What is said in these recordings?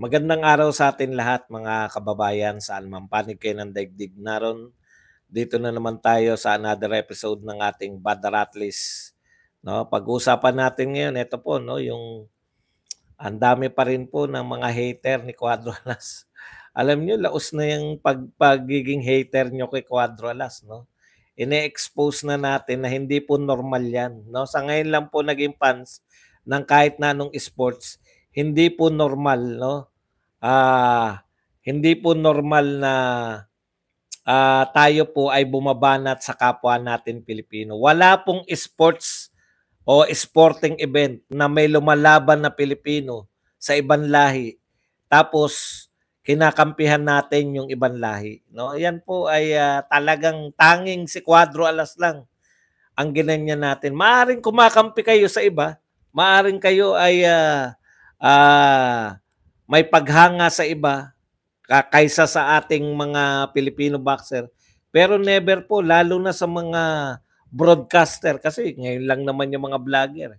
Magandang araw sa atin lahat mga kababayan saan man panig kayo ng daigdig naron. Dito na naman tayo sa another episode ng ating Bad Ratlis. No, pag-usapan natin ngayon ito po no yung ang dami pa rin po ng mga hater ni Cuadro Alas. Alam niyo laos na yung pag pagiging hater niyo kay Cuadro Alas no. Ine-expose na natin na hindi po normal yan. No? Sa ngayon lang po naging fans ng kahit na anong sports, hindi po normal no uh, hindi po normal na uh, tayo po ay bumabanat sa kapwa natin Pilipino. Wala pong sports o sporting event na may lumalaban na Pilipino sa ibang lahi. Tapos kinakampihan natin yung ibang lahi, no? Yan po ay uh, talagang tanging si Cuadro Alas lang ang ginanya natin. Maaring kumakampi kayo sa iba, maaring kayo ay uh, uh, may paghanga sa iba kaysa sa ating mga Pilipino boxer. Pero never po, lalo na sa mga broadcaster, kasi ngayon lang naman yung mga vlogger.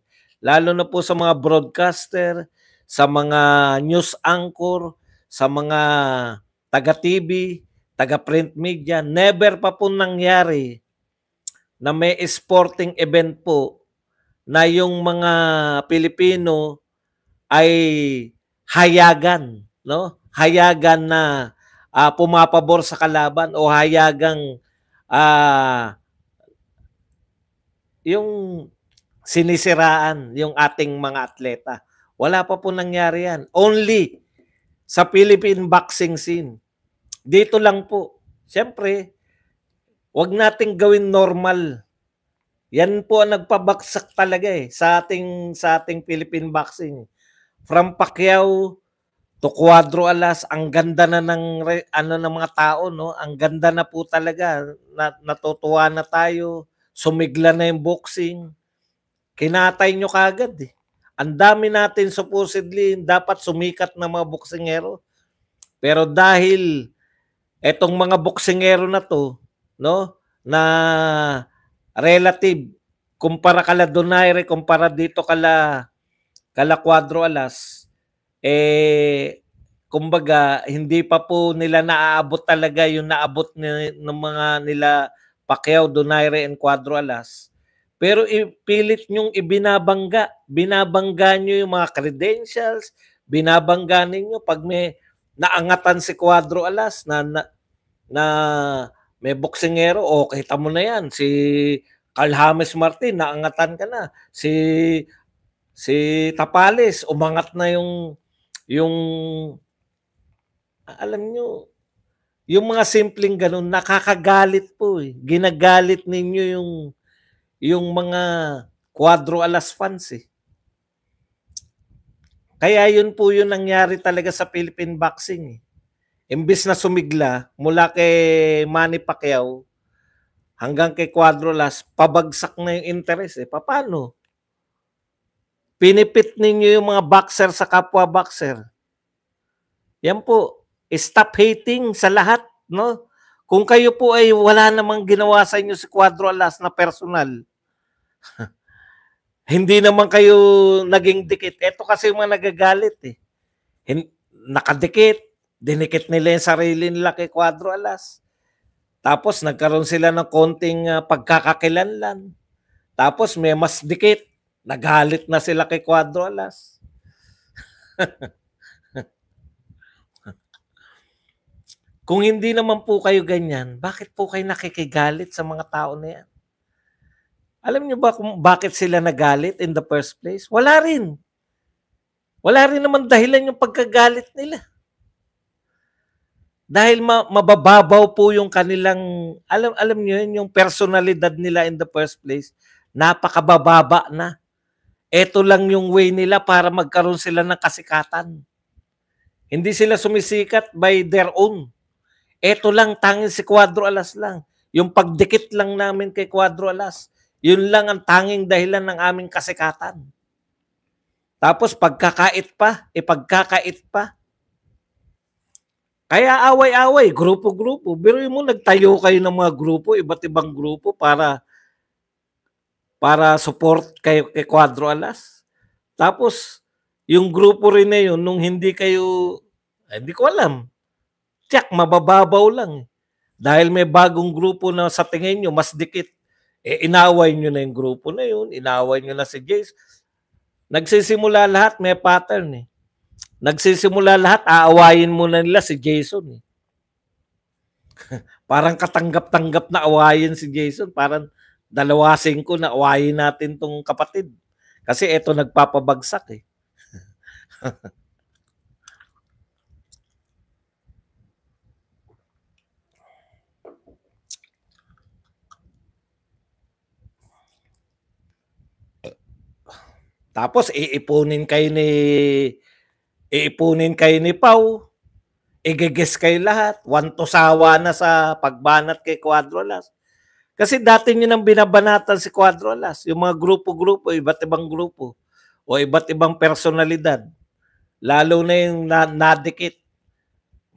Lalo na po sa mga broadcaster, sa mga news anchor, sa mga taga-TV, taga-print media, never pa po nangyari na may sporting event po na yung mga Pilipino ay hayagan, no? Hayagan na uh, pumapabor sa kalaban o hayagang uh, yung sinisiraan yung ating mga atleta. Wala pa po nangyari yan. Only sa Philippine boxing scene. Dito lang po. Siyempre, wag nating gawin normal. Yan po ang nagpabaksak talaga eh sa ating sa ating Philippine boxing From Pacquiao to Cuadro Alas, ang ganda na ng ano ng mga tao, no? Ang ganda na po talaga. Na, natutuwa na tayo. Sumigla na yung boxing. Kinatay nyo kagad eh. Ang dami natin supposedly dapat sumikat na mga boksingero. Pero dahil etong mga boksingero na to, no? Na relative kumpara kala Donaire, kumpara dito kala kala 4 alas, eh, kumbaga, hindi pa po nila naaabot talaga yung naabot ni, ng mga nila Pacquiao, Donaire, and Quadro Alas. Pero ipilit nyong ibinabangga. Binabangga nyo yung mga credentials, binabangga ninyo pag may naangatan si Quadro Alas na, na, na may boksingero, o oh, kita mo na yan, si Carl James Martin, naangatan ka na. Si Si Tapales, umangat na yung yung alam nyo, yung mga simpleng ganun, nakakagalit po eh. Ginagalit ninyo yung yung mga quadro alas fans eh. Kaya yun po yung nangyari talaga sa Philippine boxing eh. Imbis na sumigla mula kay Manny Pacquiao hanggang kay Quadro alas pabagsak na yung interest eh. Paano? Pinipit ninyo yung mga boxer sa kapwa boxer. Yan po, stop hating sa lahat, no? Kung kayo po ay wala namang ginawa sa inyo si Quadro Alas na personal, hindi naman kayo naging dikit. Ito kasi yung mga nagagalit eh. nakadikit, dinikit nila yung sarili nila kay Quadro Alas. Tapos nagkaroon sila ng konting uh, pagkakakilanlan. Tapos may mas dikit. Nagalit na sila kay Cuadro Alas. Kung hindi naman po kayo ganyan, bakit po kayo nakikigalit sa mga tao na yan? Alam niyo ba kung bakit sila nagalit in the first place? Wala rin. Wala rin naman dahilan yung pagkagalit nila. Dahil ma- mabababaw po yung kanilang, alam, alam niyo yun, yung personalidad nila in the first place, napakabababa na. Ito lang yung way nila para magkaroon sila ng kasikatan. Hindi sila sumisikat by their own. Ito lang, tanging si Cuadro Alas lang. Yung pagdikit lang namin kay Cuadro Alas. Yun lang ang tanging dahilan ng aming kasikatan. Tapos pagkakait pa, ipagkakait pa. Kaya away-away, grupo-grupo. Pero mo, nagtayo kayo ng mga grupo, iba't ibang grupo para para support kay, kay Quadro Alas. Tapos, yung grupo rin na yun, nung hindi kayo, hindi eh, ko alam, tiyak, mabababaw lang. Eh. Dahil may bagong grupo na sa tingin nyo, mas dikit. Eh, inaway nyo na yung grupo na yun, inaway nyo na si Jace. Nagsisimula lahat, may pattern eh. Nagsisimula lahat, aawayin muna nila si Jason eh. parang katanggap-tanggap na awayin si Jason. Parang dalawasin ko na awayin natin tong kapatid. Kasi eto nagpapabagsak eh. Tapos iipunin kayo ni iipunin kayo ni Pau. Igiges kayo lahat. Wantosawa na sa pagbanat kay Cuadrolas. Kasi dati nyo nang binabanatan si Cuadro yung mga grupo-grupo, iba't ibang grupo, o iba't ibang personalidad. Lalo na yung na- nadikit.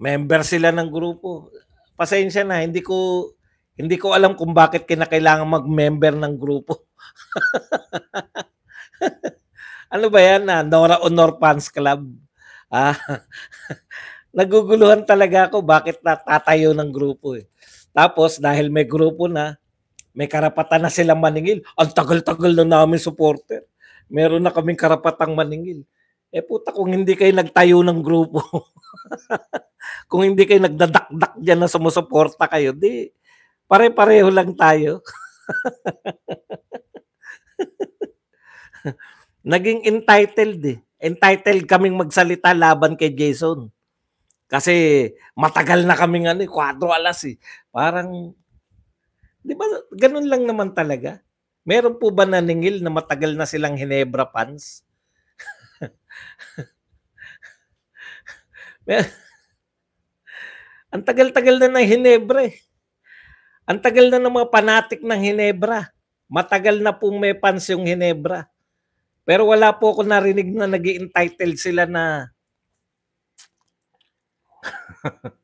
Member sila ng grupo. Pasensya na, hindi ko hindi ko alam kung bakit kinakailangan mag-member ng grupo. ano ba yan? Ah? Nora Honor Fans Club. Ah, naguguluhan talaga ako bakit natatayo ng grupo eh. Tapos dahil may grupo na, may karapatan na silang maningil. Ang tagal-tagal na namin supporter. Meron na kaming karapatang maningil. Eh puta, kung hindi kayo nagtayo ng grupo, kung hindi kayo nagdadakdak dyan na sumusuporta kayo, di, pare-pareho lang tayo. Naging entitled eh. Entitled kaming magsalita laban kay Jason. Kasi matagal na kaming ano, 4 eh, alas eh. Parang Di ba ganun lang naman talaga? Meron po ba naningil na matagal na silang Hinebra fans? Ang tagal-tagal na ng Hinebra eh. Ang tagal na ng mga panatik ng Hinebra. Matagal na po may fans yung Hinebra. Pero wala po ako narinig na nag entitled sila na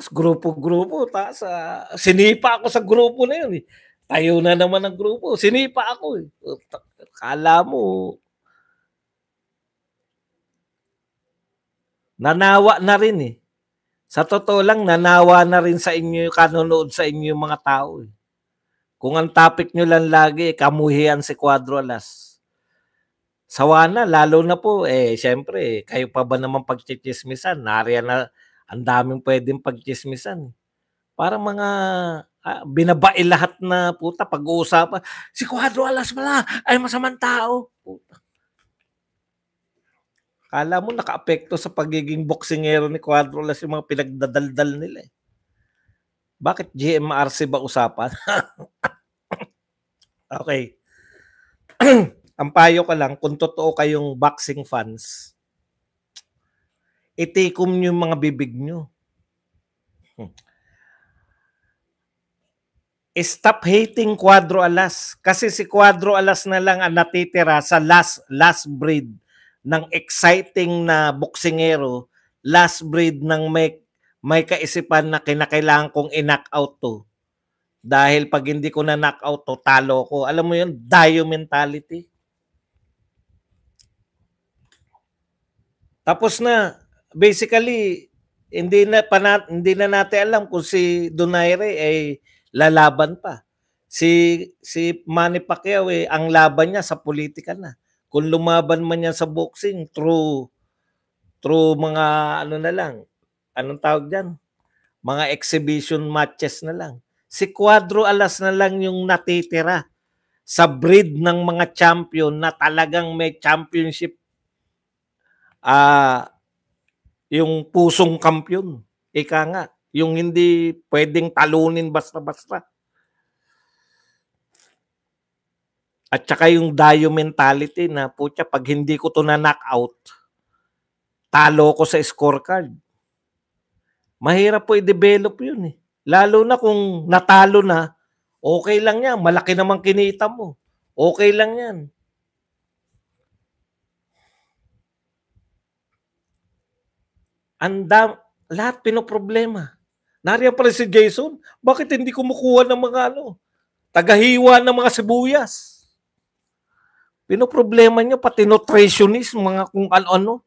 Tapos grupo-grupo, tapos uh, sinipa ako sa grupo na yun. Eh. Tayo na naman ang grupo. Sinipa ako. Eh. Kala mo, nanawa na rin eh. Sa totoo lang, nanawa na rin sa inyo, kanonood sa inyo yung mga tao eh. Kung ang topic nyo lang lagi, eh, kamuhian si Quadro Alas. Sawa na, lalo na po, eh, syempre, kayo pa ba naman pagchichismisan? Nariyan na, ang daming pwedeng pagchismisan. Parang mga ah, binabae lahat na puta pag-uusapan. Si Cuadro alas pala ay masamang tao. Puta. Kala mo nakaapekto sa pagiging boksingero ni Cuadro Alas yung mga pinagdadaldal nila. Eh. Bakit GMRC ba usapan? okay. Ang payo ko lang, kung totoo kayong boxing fans, i-take home nyo yung mga bibig nyo. Hmm. Stop hating Quadro Alas. Kasi si Quadro Alas na lang ang natitira sa last, last breed ng exciting na boksingero, last breed ng may, may kaisipan na kinakailangan kong i knockout to. Dahil pag hindi ko na knockout to, talo ko. Alam mo yun, dayo mentality. Tapos na, basically hindi na pana, hindi na natin alam kung si Donaire ay lalaban pa. Si si Manny Pacquiao eh, ang laban niya sa politika na. Kung lumaban man niya sa boxing through through mga ano na lang, anong tawag diyan? Mga exhibition matches na lang. Si Cuadro Alas na lang yung natitira sa breed ng mga champion na talagang may championship ah uh, yung pusong kampiyon. Ika nga, yung hindi pwedeng talunin basta-basta. At saka yung dayo mentality na putya, pag hindi ko to na knockout, talo ko sa scorecard. Mahirap po i-develop yun eh. Lalo na kung natalo na, okay lang yan. Malaki namang kinita mo. Okay lang yan. ang lahat pinoproblema. Nariyan pala si Jason, bakit hindi kumukuha ng mga ano, tagahiwa ng mga sibuyas? Pinoproblema niyo, pati nutritionist, mga kung ano-ano.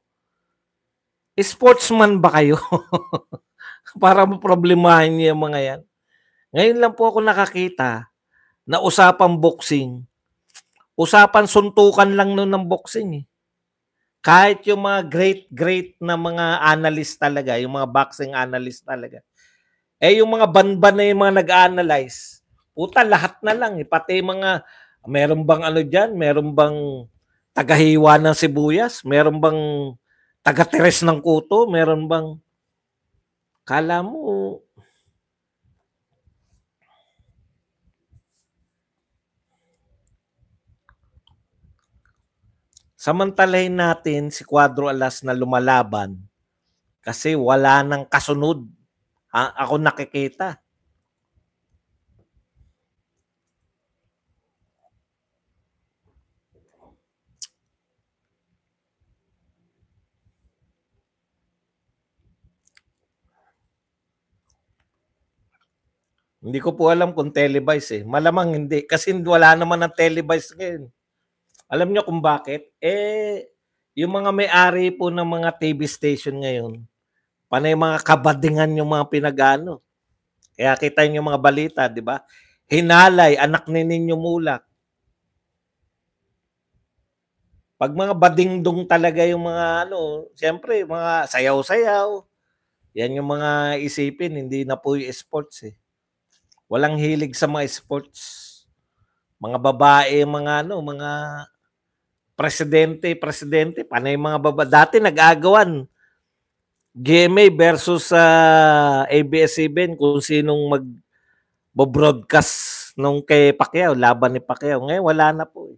Sportsman ba kayo? Para maproblemahin niya mga yan. Ngayon lang po ako nakakita na usapan boxing. Usapan suntukan lang noon ng boxing eh. Kahit yung mga great-great na mga analyst talaga, yung mga boxing analyst talaga, eh yung mga banban na yung mga nag-analyze, puta lahat na lang, eh. pati mga, meron bang ano diyan, meron bang tagahiwa ng sibuyas, meron bang taga-teres ng kuto, meron bang, kala mo, Samantalahin natin si Cuadro Alas na lumalaban kasi wala nang kasunod. A- ako nakikita. Hindi ko po alam kung televised eh. Malamang hindi. Kasi wala naman ang televised ngayon. Alam nyo kung bakit? Eh, yung mga may-ari po ng mga TV station ngayon, panay mga kabadingan yung mga pinagano. Kaya kita yung mga balita, di ba? Hinalay, anak ni ninyo mulak. Pag mga badingdong talaga yung mga ano, siyempre, mga sayaw-sayaw. Yan yung mga isipin, hindi na po yung sports eh. Walang hilig sa mga sports. Mga babae, mga ano, mga presidente, presidente, panay mga baba. Dati nag-agawan. GMA versus uh, ah, ABS-CBN kung sinong mag broadcast nung kay Pacquiao, laban ni Pacquiao. Ngayon, wala na po. Eh.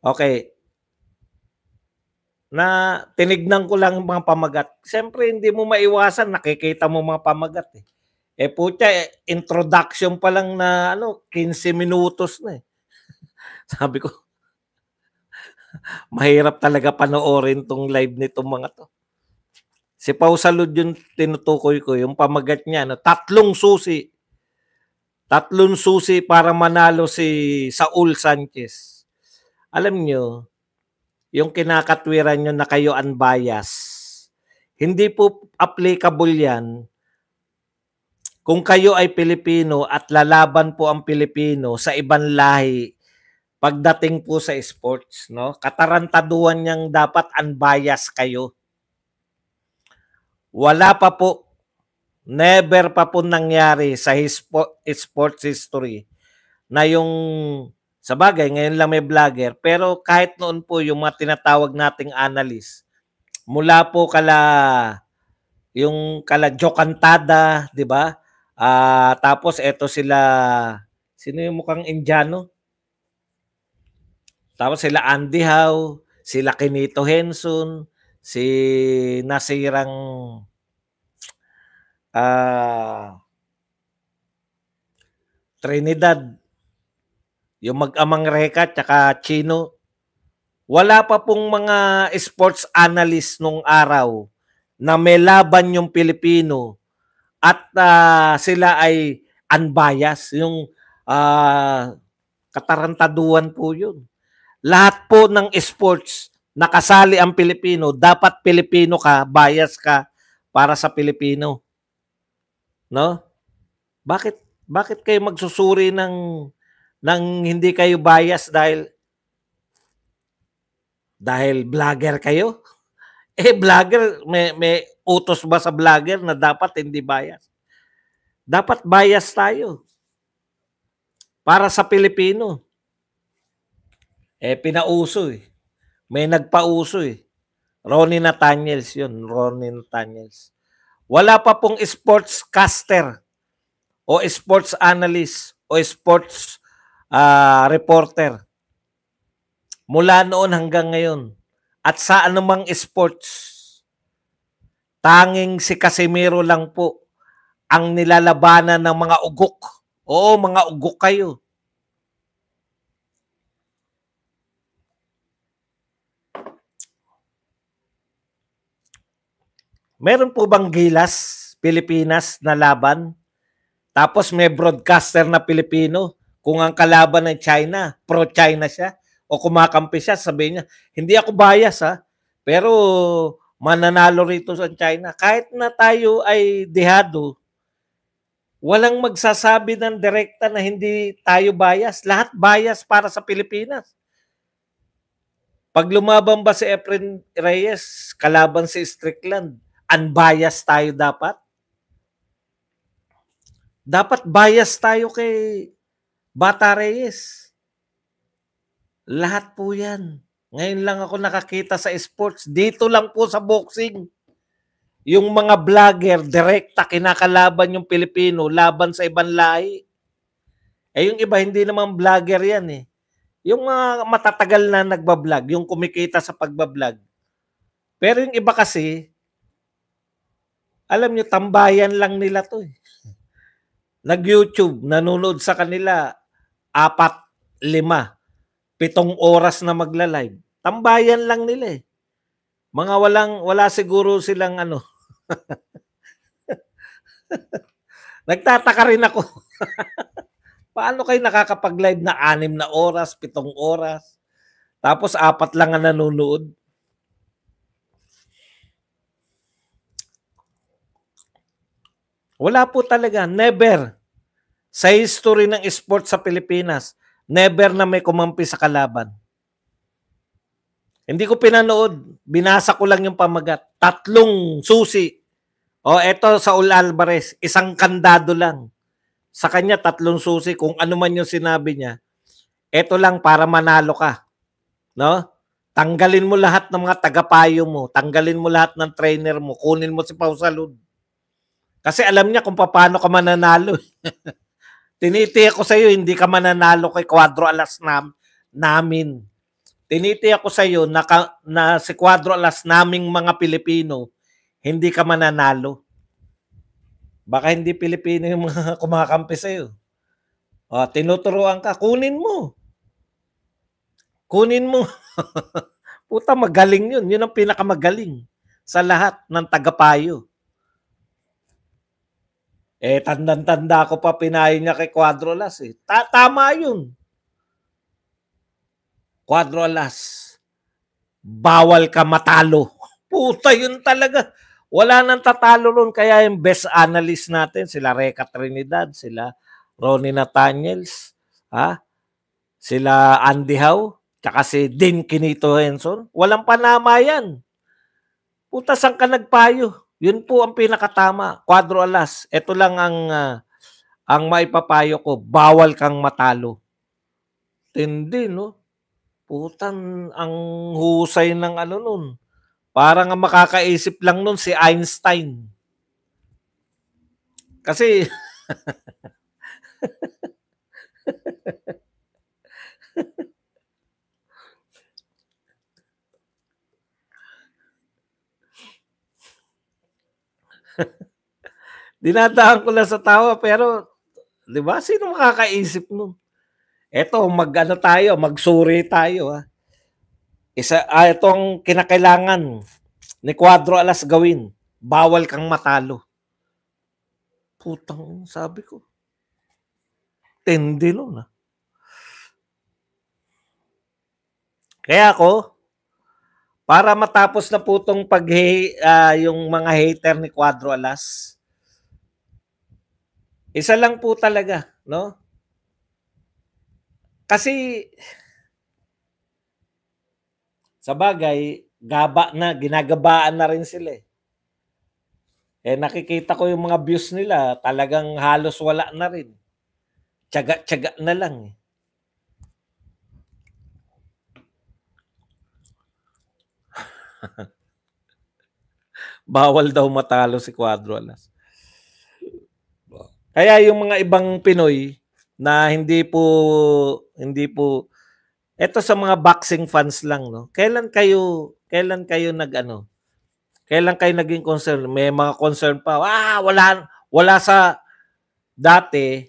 okay na tinignan ko lang mga pamagat. Siyempre, hindi mo maiwasan, nakikita mo mga pamagat eh. Eh putya, eh, introduction pa lang na ano, 15 minutos na eh. Sabi ko, mahirap talaga panoorin tong live nitong mga to. Si Pau Salud yung tinutukoy ko, yung pamagat niya, no? tatlong susi. Tatlong susi para manalo si Saul Sanchez. Alam niyo, yung kinakatwiran nyo na kayo unbiased, hindi po applicable yan kung kayo ay Pilipino at lalaban po ang Pilipino sa ibang lahi pagdating po sa sports, no? Katarantaduhan niyang dapat unbiased kayo. Wala pa po never pa po nangyari sa his sports history na yung sa bagay, ngayon lang may vlogger. Pero kahit noon po, yung mga tinatawag nating analyst, mula po kala yung kala Jokantada, di ba? Uh, tapos eto sila, sino yung mukhang Indiano? Tapos sila Andy Howe, sila Kinito Henson, si Nasirang uh, Trinidad, yung mag-amang Reka tsaka Chino, wala pa pong mga sports analyst nung araw na may laban yung Pilipino at uh, sila ay unbiased. Yung uh, ah, katarantaduan po yun. Lahat po ng sports nakasali ang Pilipino, dapat Pilipino ka, bias ka para sa Pilipino. No? Bakit bakit kayo magsusuri ng nang hindi kayo bias dahil dahil vlogger kayo? Eh, vlogger, may, may utos ba sa vlogger na dapat hindi bias? Dapat bias tayo. Para sa Pilipino. Eh, pinauso eh. May nagpauso eh. Ronnie Nathaniels yun. Ronnie Nathaniels. Wala pa pong sportscaster o sports analyst o sports uh, reporter mula noon hanggang ngayon at sa anumang sports. Tanging si Casimiro lang po ang nilalabanan ng mga ugok. Oo, mga ugok kayo. Meron po bang gilas, Pilipinas na laban? Tapos may broadcaster na Pilipino? Kung ang kalaban ng China, pro-China siya, o kumakampi siya, sabihin niya, hindi ako bias ha, pero mananalo rito sa China. Kahit na tayo ay dehado, walang magsasabi ng direkta na hindi tayo bias. Lahat bias para sa Pilipinas. Pag lumaban ba si Efren Reyes, kalaban si Strickland, unbiased tayo dapat? Dapat bias tayo kay Bata Reyes. Lahat po yan. Ngayon lang ako nakakita sa sports. Dito lang po sa boxing. Yung mga vlogger, direkta, kinakalaban yung Pilipino laban sa ibang lahi. Eh yung iba, hindi naman vlogger yan eh. Yung mga matatagal na nagbablog, yung kumikita sa pagbablog. Pero yung iba kasi, alam nyo, tambayan lang nila to eh. Nag-YouTube, nanonood sa kanila, apat, lima, pitong oras na magla-live. Tambayan lang nila eh. Mga walang, wala siguro silang ano. Nagtataka rin ako. Paano kayo nakakapag-live na anim na oras, pitong oras, tapos apat lang ang nanonood? Wala po talaga. Never. Sa history ng sports sa Pilipinas, never na may kumampi sa kalaban. Hindi ko pinanood. Binasa ko lang yung pamagat. Tatlong susi. O, eto sa Ul Alvarez, isang kandado lang. Sa kanya, tatlong susi. Kung ano man yung sinabi niya, eto lang para manalo ka. No? Tanggalin mo lahat ng mga tagapayo mo. Tanggalin mo lahat ng trainer mo. Kunin mo si Pau Salud. Kasi alam niya kung paano ka mananalo. Tinitiyak ko sa iyo, hindi ka mananalo kay Cuadro Alas nam, namin. Tinitiyak ko sa'yo na, na si Cuadro Alas naming mga Pilipino, hindi ka mananalo. Baka hindi Pilipino yung mga kumakampi sa'yo. O, tinuturuan ka, kunin mo. Kunin mo. Puta, magaling yun. Yun ang pinakamagaling sa lahat ng tagapayo. Eh, tandang-tanda ko pa pinayo niya kay Quadrolas eh. Ta- tama yun. Quadrolas, bawal ka matalo. Puta yun talaga. Wala nang tatalo ron. Kaya yung best analyst natin, sila Reca Trinidad, sila Ronnie Nathaniels, ha? sila Andy Howe, tsaka si Dean Kinito Henson. Walang panama yan. Puta, saan ka nagpayo? Yun po ang pinakatama. Quadro alas. Ito lang ang uh, ang maipapayo ko. Bawal kang matalo. Tindi, no? Putan, ang husay ng ano nun. Parang ang makakaisip lang nun si Einstein. Kasi, Dinadaan ko lang sa tao pero 'di ba? Sino makakaisip nun? Eto, magano tayo, magsuri tayo ha. Ah. Isa ah, itong kinakailangan ni Cuadro Alas gawin. Bawal kang matalo. Putang sabi ko. Tindi nun ah. Kaya ako, para matapos na po tong pag uh, yung mga hater ni Quadro Alas. Isa lang po talaga, no? Kasi sa bagay, gaba na, ginagabaan na rin sila eh. Eh nakikita ko yung mga views nila, talagang halos wala na rin. Tiyaga-tiyaga na lang eh. Bawal daw matalo si Cuadro Alas. Kaya yung mga ibang Pinoy na hindi po hindi po ito sa mga boxing fans lang no. Kailan kayo kailan kayo nagano? Kailan kayo naging concern? May mga concern pa. Ah, wala wala sa dati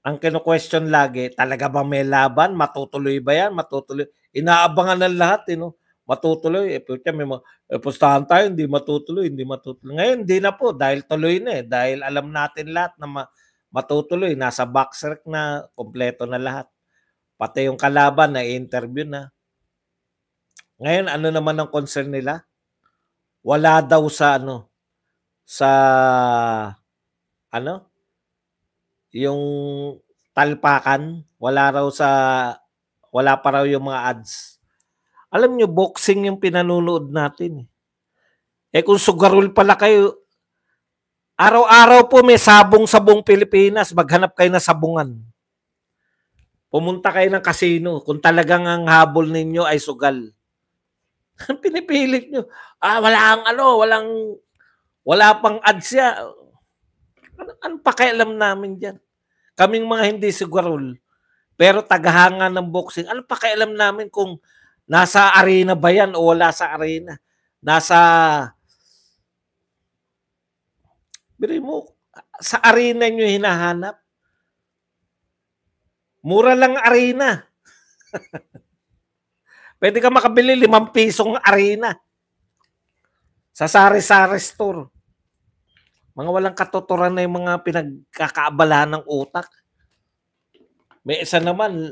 ang kino-question lagi, talaga ba may laban? Matutuloy ba yan? Matutuloy. Inaabangan ng lahat, eh, no? matutuloy. Eh, putya, may mga, eh, pustahan tayo, hindi matutuloy, hindi matutuloy. Ngayon, hindi na po dahil tuloy na eh. Dahil alam natin lahat na ma- matutuloy. Nasa boxrec na, kompleto na lahat. Pati yung kalaban na interview na. Ngayon, ano naman ang concern nila? Wala daw sa ano, sa ano? Yung talpakan, wala raw sa wala pa raw yung mga ads alam nyo, boxing yung pinanonood natin. Eh. eh kung sugarol pala kayo, araw-araw po may sabong sa buong Pilipinas. Maghanap kayo na sabungan. Pumunta kayo ng casino kung talagang ang habol ninyo ay sugal. Pinipilit nyo. Ah, wala ang ano, walang, wala pang ads ya. Ano, ano alam namin dyan? Kaming mga hindi sigurol, pero tagahanga ng boxing. Ano pa kaya alam namin kung Nasa arena ba yan o wala sa arena? Nasa Biri mo, sa arena nyo hinahanap. Mura lang arena. Pwede ka makabili limang pisong arena sa sari-sari store. Mga walang katuturan na yung mga pinagkakaabalahan ng utak. May isa naman,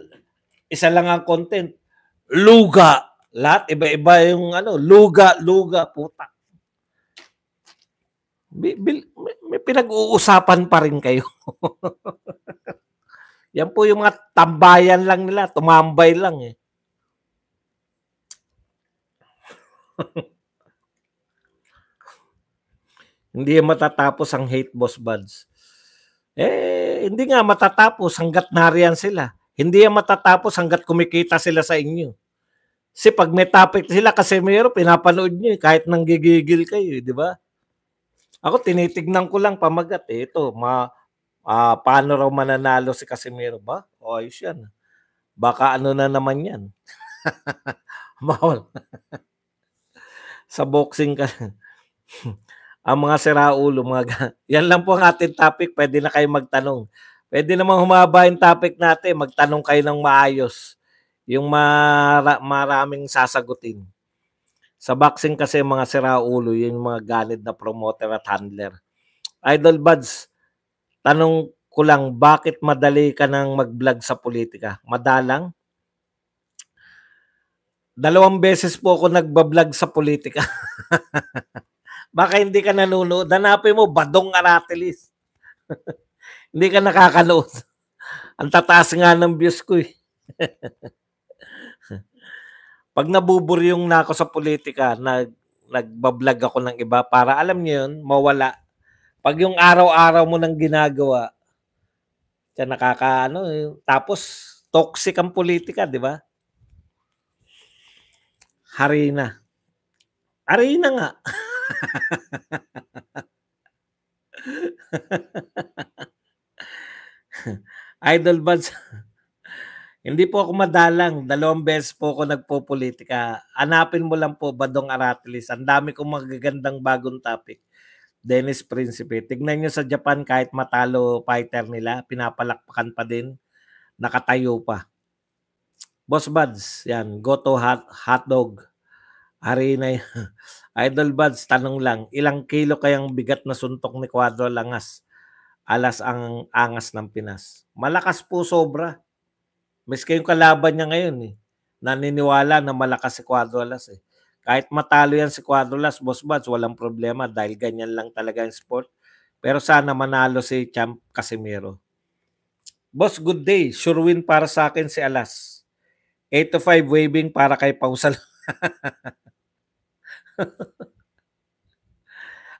isa lang ang content luga. Lahat iba-iba yung ano, luga, luga, puta. May, may pinag-uusapan pa rin kayo. Yan po yung mga tambayan lang nila, tumambay lang eh. hindi matatapos ang hate boss buds. Eh, hindi nga matatapos hanggat nariyan sila. Hindi yan matatapos hanggat kumikita sila sa inyo. Si pag may topic sila, kasi mayro, pinapanood nyo, eh, kahit nang gigigil kayo, eh, di ba? Ako, tinitignan ko lang pamagat. Eh, ito, ma, uh, paano raw mananalo si Casimiro ba? O, ayos yan. Baka ano na naman yan. Mahal. sa boxing ka. ang mga siraulo, mga yan lang po ang ating topic. Pwede na kayo magtanong. Pwede namang humaba yung topic natin. Magtanong kayo ng maayos. Yung mara- maraming sasagutin. Sa boxing kasi mga sira siraulo, yung mga ganid na promoter at handler. Idol Buds, tanong ko lang, bakit madali ka nang mag-vlog sa politika? Madalang? Dalawang beses po ako nagbablog sa politika. Baka hindi ka nanonood. Hanapin mo, Badong Aratilis. Hindi ka nakakaload. Ang tataas nga ng views ko eh. Pag nabuburyong na ako sa politika, nag, nagbablog ako ng iba para alam niyo yun, mawala. Pag yung araw-araw mo nang ginagawa, siya nakakaano, eh, tapos toxic ang politika, di ba? Harina. Harina nga. Idol Buds, hindi po ako madalang. Dalawang beses po ako nagpo-politika. Anapin mo lang po, Badong Aratilis. Ang dami kong magagandang bagong topic. Dennis Principe. Tignan nyo sa Japan, kahit matalo fighter nila, pinapalakpakan pa din. Nakatayo pa. Boss Buds, yan. Goto hot, hotdog. Arena Idol Buds, tanong lang. Ilang kilo kayang bigat na suntok ni Cuadro Langas? alas ang angas ng Pinas. Malakas po sobra. Miski yung kalaban niya ngayon eh. Naniniwala na malakas si Cuadrolas eh. Kahit matalo yan si Cuadrolas, Boss Bats, walang problema dahil ganyan lang talaga ang sport. Pero sana manalo si Champ Casimiro. Boss, good day. Sure win para sa akin si Alas. 8 to 5 waving para kay Pausal.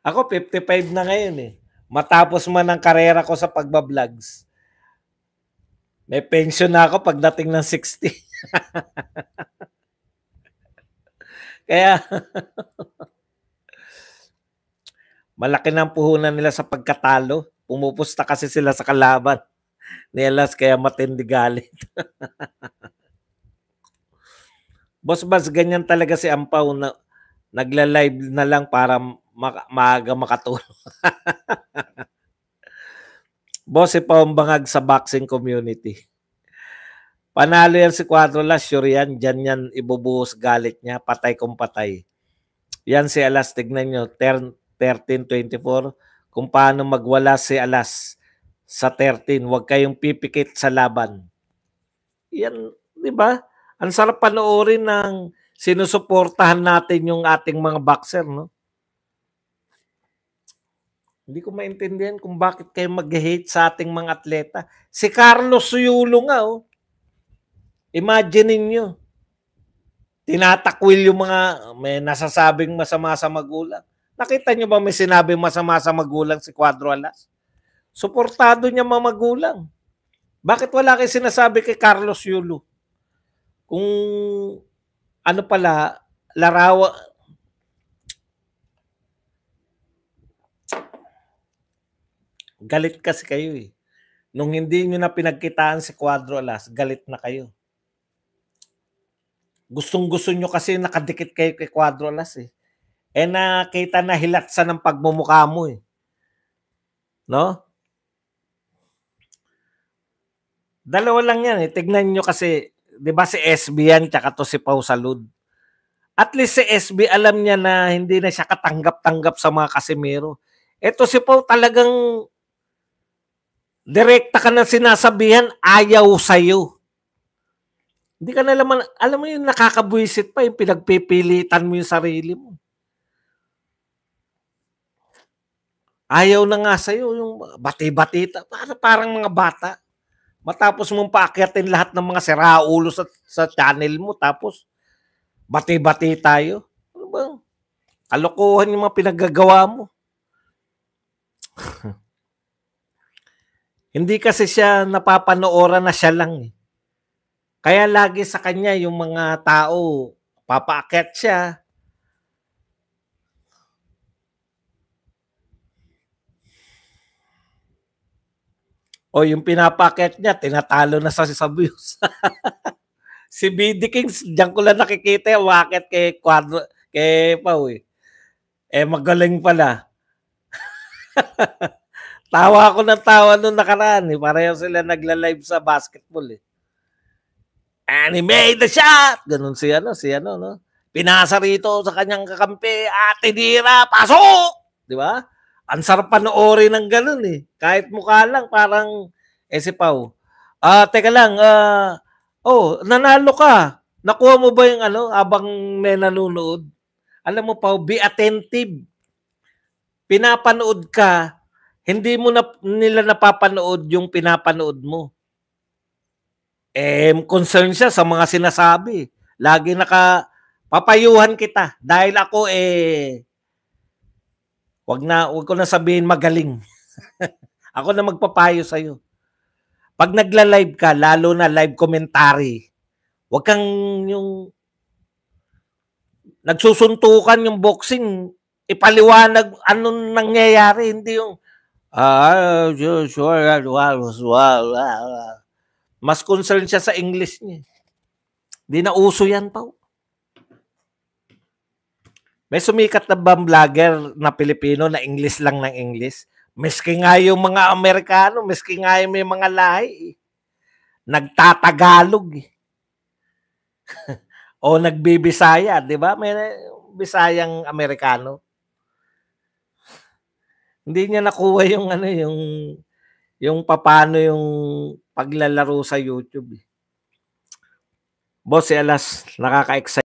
Ako 55 na ngayon eh matapos man ang karera ko sa pagbablogs, may pension na ako pagdating ng 60. Kaya, malaki ng puhunan nila sa pagkatalo. Pumupusta kasi sila sa kalaban ni Elas, kaya matindi galit. Boss Bas, ganyan talaga si Ampaw na nagla-live na lang para mak- maaga makatulong. Boss, ipaumbangag sa boxing community. Panalo yan si Cuatro Las, sure yan. Diyan yan ibubuhos galit niya. Patay kung patay. Yan si Alas, tignan nyo. 13-24. Kung paano magwala si Alas sa 13. Huwag kayong pipikit sa laban. Yan, di ba? Ang sarap panoorin ng sinusuportahan natin yung ating mga boxer, no? Hindi ko maintindihan kung bakit kayo mag-hate sa ating mga atleta. Si Carlos Suyulo nga, oh. Imagine niyo. Tinatakwil yung mga may nasasabing masama sa magulang. Nakita niyo ba may sinabi masama sa magulang si Cuadro Alas? Suportado niya mga magulang. Bakit wala kayo sinasabi kay Carlos Yulo? Kung ano pala, larawa, Galit kasi kayo eh. Nung hindi nyo na pinagkitaan si Quadro Alas, galit na kayo. Gustong-gusto nyo kasi nakadikit kayo kay Quadro Alas eh. Eh nakita na hilatsa ng pagmumukha mo eh. No? Dalawa lang yan eh. Tignan nyo kasi, di ba si SB yan, tsaka to si Pau Salud. At least si SB alam niya na hindi na siya katanggap-tanggap sa mga Casimiro. Ito si Pau talagang Direkta ka na sinasabihan, ayaw sa'yo. Hindi ka na naman, alam mo yung nakakabwisit pa, yung pinagpipilitan mo yung sarili mo. Ayaw na nga sa'yo yung bati-batita. Para, parang mga bata. Matapos mong paakyatin lahat ng mga siraulo sa, sa channel mo, tapos bati-bati tayo. Ano ba? Kalokohan yung mga pinaggagawa mo. Hindi kasi siya napapanooran na siya lang. Eh. Kaya lagi sa kanya yung mga tao, papaakyat siya. O yung pinapaakyat niya, tinatalo na sa sa views. si BD Kings, diyan ko lang nakikita yung wakit kay Quadro, kay Pau eh. Eh magaling pala. Tawa ako ng tawa nung nakaraan. Eh. Pareho sila nagla-live sa basketball. Eh. And he made the shot! Ganun si ano, si ano, no? Pinasa rito sa kanyang kakampi. Ate Dira, pasok! Di ba? Ang sarap panoorin ng ganun eh. Kahit mukha lang, parang esipaw. Eh, ah, uh, teka lang, uh, oh, nanalo ka. Nakuha mo ba yung ano, abang may nanonood? Alam mo pa, be attentive. Pinapanood ka, hindi mo na, nila napapanood yung pinapanood mo. Eh, concern siya sa mga sinasabi. Lagi naka, papayuhan kita. Dahil ako eh, wag na, wag ko na sabihin magaling. ako na magpapayo sa iyo. Pag nagla-live ka, lalo na live commentary, wag kang yung nagsusuntukan yung boxing, ipaliwanag anong nangyayari, hindi yung Ah, ah, sure, sure. Wow, wow, wow. Mas concern siya sa English niya. Di na uso yan pa. May sumikat na bang vlogger na Pilipino na English lang ng English? Miski nga yung mga Amerikano, miski nga yung may mga lahi. Eh. Nagtatagalog. Eh. o nagbibisaya, di ba? May bisayang Amerikano. Hindi niya nakuha yung ano yung yung papano yung paglalaro sa YouTube. Eh. Boss, alas nakaka-excite